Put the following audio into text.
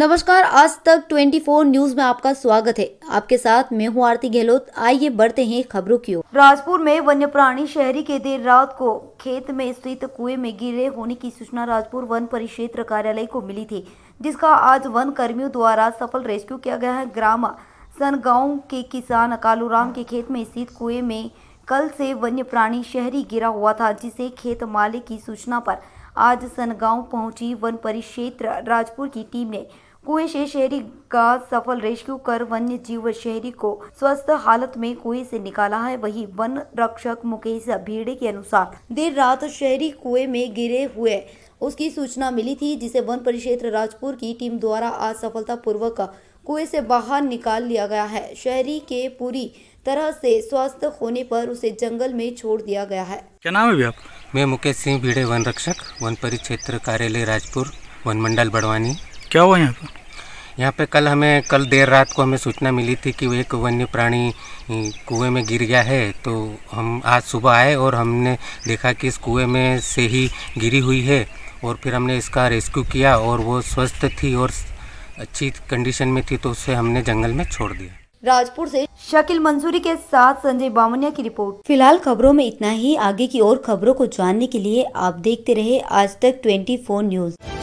नमस्कार आज तक 24 न्यूज में आपका स्वागत है आपके साथ मैं हूँ आरती गहलोत आइए बढ़ते हैं खबरों की ओर राजपुर में वन्य प्राणी शहरी के देर रात को खेत में स्थित कुएं में गिरे होने की सूचना राजपुर वन परिक्षेत्र कार्यालय को मिली थी जिसका आज वन कर्मियों द्वारा सफल रेस्क्यू किया गया है ग्राम सन के किसान कालूराम के खेत में स्थित कुएं में कल से वन्य प्राणी शहरी गिरा हुआ था जिसे खेत मालिक की सूचना पर आज सनगांव पहुंची वन परिक्षेत्र राजपुर की टीम ने कुएं से शहरी का सफल रेस्क्यू कर वन्य जीव शहरी को स्वस्थ हालत में कुएं से निकाला है वही वन रक्षक मुकेश भीड़े के अनुसार देर रात शहरी कुएं में गिरे हुए उसकी सूचना मिली थी जिसे वन परिक्षेत्र राजपुर की टीम द्वारा आज सफलता पूर्वक कुएं से बाहर निकाल लिया गया है शहरी के पूरी तरह से स्वस्थ होने पर उसे जंगल में छोड़ दिया गया है क्या नाम है मैं मुकेश सिंह भीड़े वन रक्षक वन परिक्षेत्र कार्यालय राजपुर वन मंडल बड़वानी क्या हुआ यहाँ पर यहाँ पे कल हमें कल देर रात को हमें सूचना मिली थी कि एक वन्य प्राणी कुएं में गिर गया है तो हम आज सुबह आए और हमने देखा कि इस कुएं में से ही गिरी हुई है और फिर हमने इसका रेस्क्यू किया और वो स्वस्थ थी और अच्छी कंडीशन में थी तो उसे हमने जंगल में छोड़ दिया राजपुर से शकील मंसूरी के साथ संजय बामनिया की रिपोर्ट फिलहाल खबरों में इतना ही आगे की और खबरों को जानने के लिए आप देखते रहे आज तक ट्वेंटी न्यूज़